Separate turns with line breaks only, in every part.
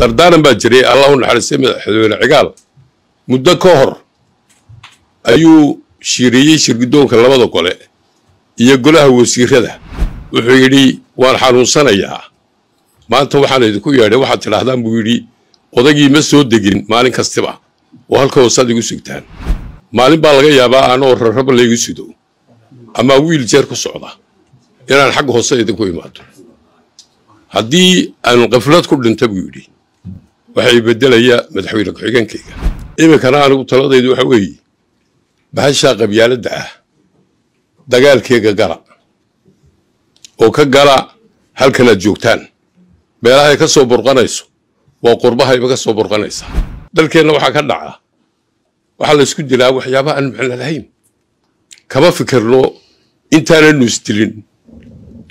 dardaaran baa jiray allahu naxariistay madaxweyne cigaal muddo ka hor ayuu shiiriyey shirgudoonka labada gole iyo golaha wasiirada wuxuu yidhi waan xanuunsanayaa maanta waxaan idinku yeedhay waxaad tidhaahdaan buu yidhi odagii ma soo degin maalin kastiba oo halka hoosaad igu sugtaan maalin baa laga yaabaa aanoo rarraba laygu sido ama wiil jeer ku socda inaan xagga hoose idinku imaado haddii aan qaflad ku dhinta buu yidhi waxay bedelayaa madaxweyne ku-xigeenkayga iminkana anigu taladaydu waxa weeye bahashaa qabyaaladda ah dagaalkeega gala oo ka gala halkanaad joogtaan meelahay ka soo burqanayso waa qurbahayba ka soo burqanaysaa dalkeenna waxaa ka dhaca waxaa la ysku dilaa waxyaabaha aan macno lahayn kama fikirno intaananu isdilin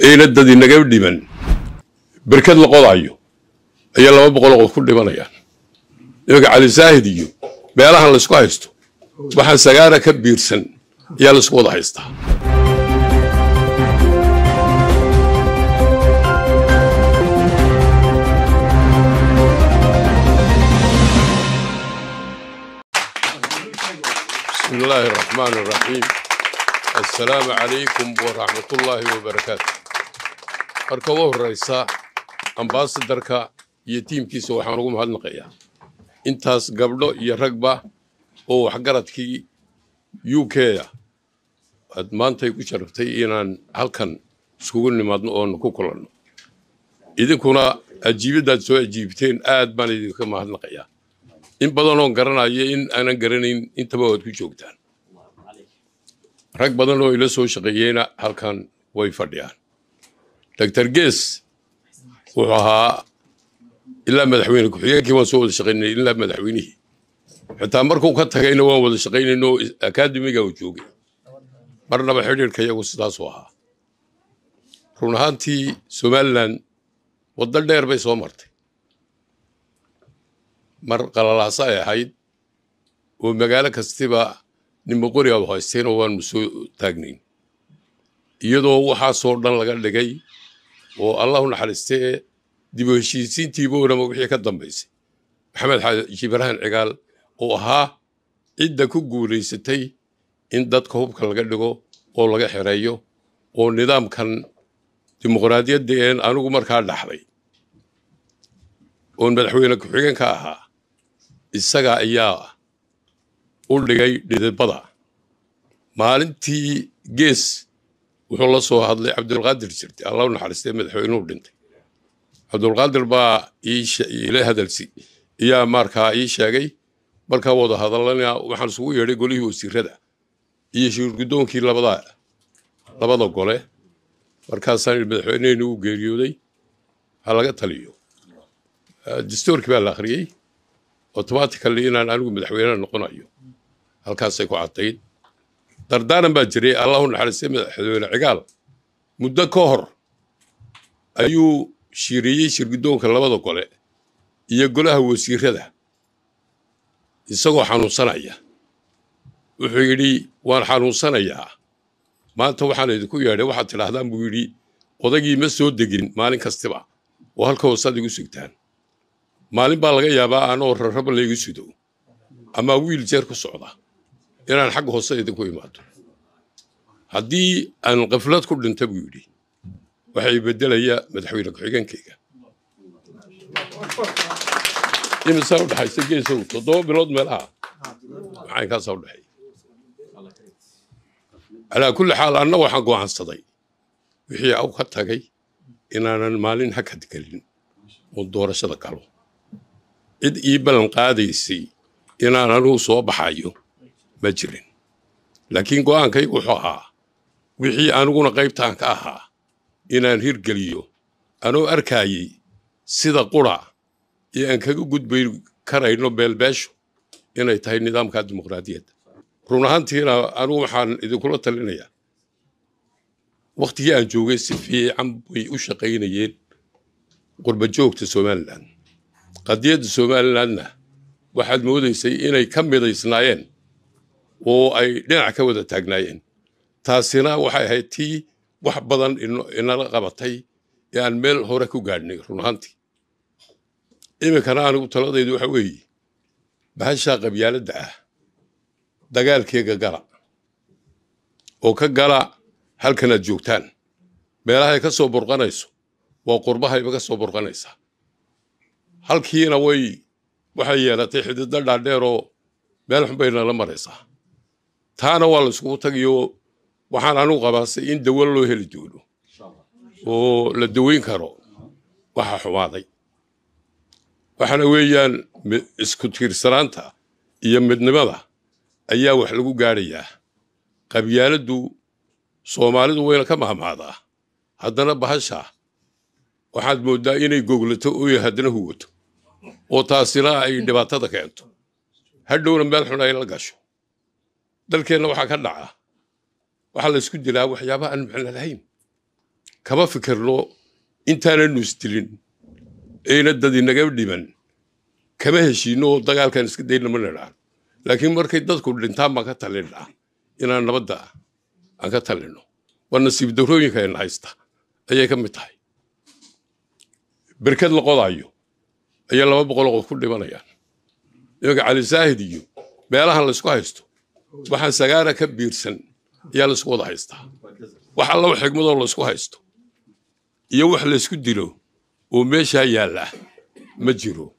ayna dad inaga dhiman berkad la qodaayo ayaa laba boqoloo qof ku dhimanayaan imanka cali zaahid iyo meelahan laysku haysto waxaa sagaara ka biirsan ayaa laysku wada haystaa بسم الله الرحمن الرحيم iyo tiimkiisa waxaan ugu mahadnaqayaa intaas gabdho iyo ragba oo waxgaradkii u k a ah, aad maantay ku sharaftay inaan halkan iskugu nimaadno oona ku kulanno idinkuna ajiibadaad soo ajiibteen aad baan idinka mahadnaqayaa in badanoon garanaya in aanan garanayn intaba waad ku joogtaan rag badan oo ila soo shaqeeyeyna halkan way fadhiyaan doctor gees wuxuu ahaa ilaa madaxweyne ku-xigeenkii waan soo wada shaqaynay ilaa madaxweynihii xitaa markuu ka tagayna waan wada shaqaynayna oo akaadimiga u joogay marnaba xidhiirka iyagu sidaasuu ahaa run ahaantii somalilan waddo dheer bay soo martay mar qalalaasa ay ahayd oo magaalo kastiba ninba qori aad haysteenoo waannu soo taagnayn iyadoo waxaasoo dhan laga dhigay oo allahu u naxariistee dib u heshiisiintii bownama wixii ka dambaysay maxamed xaaji ibraahim cigaal oo ahaa cidda ku guulaysatay in dadka hubka laga dhigo oo laga xereeyo oo nidaamkan dimuqraadiyadda dimuqraadiyaddeen anigu markaa dhaxday oon madaxweyne ku-xigeenka ahaa isaga ayaa u dhigay dhidibada maalintii gees wuxuu la soo hadlay cabdulqaadir jirti alla u naxariistay madaxweynuhu dhintay cabdulqaadir baa ila hadalsi iyaa markaa ii sheegay markaa wada hadalana waxaan isugu yeedhay golihii wasiirada iyo shiirgudoonkii labada labada gole markaasaan madaxweyneheyni uu geeriyooday ha laga taliyo dastoorkii baa la akhriyey automatically inaan anigu madaxweynena noqonayo halkaasay ku cadayd dardaaran baa jiray allahu naxariistay madaxweyne cigaal muddo ka hor ayuu shiireeyey shirgudoonka labada gole iyo golaha wasiirada isagoo xanuunsanaya wuxuu yidhi waan xanuunsanayaa maanta waxaan idinku yeedhay waxaad tidhaahdaan buu yidhi odagii ma soo degin maalin kastiba oo halka hoosaad igu sugtaan maalin baa laga yaabaa aanoo raraba laygu sudo ama wiil jeer ku socda inaan xagga hoose idinku imaado haddii aan qaflad ku dhinta buu yidhi waxay bedelayaa madaxweyne ku-xigeenkayga imisaa udhexaysa geesow toddoba bilood meelaha maxaankaasaa udhexeeya calaa kulli xaal anna waxaan go'aansaday wixii aw ka tagay inaanan maalin hakad gelin oo doorashada galo cid ii ballan qaadaysay inaan anugu soo baxayo ma jirin laakiin go'aankaygu wuxuu ahaa wixii aniguna qaybtaan ka ahaa inaan hirgeliyo anoo arkaayey sida qura iyo aan kaga gudbay karayno beelbeesho inay tahay nidaamka dimuqraadiyadda run ahaantiina anugu waxaan idinkula talinayaa wakhtigii aan joogay si fiican bay u shaqaynayeen qurbajoogta somalilan qadiyadda somalilandna waxaad moodaysay inay ka midaysnaayeen oo ay dhinac ka wada taagnaayeen taasina waxay ahayd tii wax badan inala qabatay ee aan meel hore ku gaadhnay run ahaantii iminkana anigu taladaydu waxa weeye bahashaa qabyaaladda ah dagaalkeega gala oo ka gala halkan aad joogtaan meelahay ka soo burqanayso waa qurbahayba ka soo burqanaysaa halkiina way waxay yeelatay xididda dhaadheer oo meel xunbayna nala maraysaa taana waa la iskugu tagiyo waxaan anugu qabaase in dawo loo heli doono oo la daweyn karo waxaa xumaaday waxaana weeyaan isku tiirsanaanta iyo midnimada ayaa wax lagu gaadhayaa qabyaaladdu soomaalidu wayna ka mahmaadaa haddana bahashaa waxaad mooddaa inay goglato ooy haddana huwato oo taasina ay dhibaatada keento hadhowna meel xun ay la gasho dalkeenna waxaa ka dhaca waxaa laysku dilaa waxyaabaha aan macno lahayn kama fikirno intaananu isdilin ayna dad inaga dhiman kama heshiino oo dagaalkan iska dayna ma laakiin markay dadku dhintaan baan ka talinaa inaan nabadda ah, aan ka talinno waa nasiib darrooyinka ayna haysta ayay ka mid tahay berkad la qodaayo ayaa laba boqoloo qof ku dhibanayaan imanka cali saahid iyo meelahan laysku haysto waxaan sagaara ka biirsan yaa laisku wada haystaa wax allaba xigmadoo la isku haysto iyo wax la ysku dilo oo meeshaa yaalla ma jiro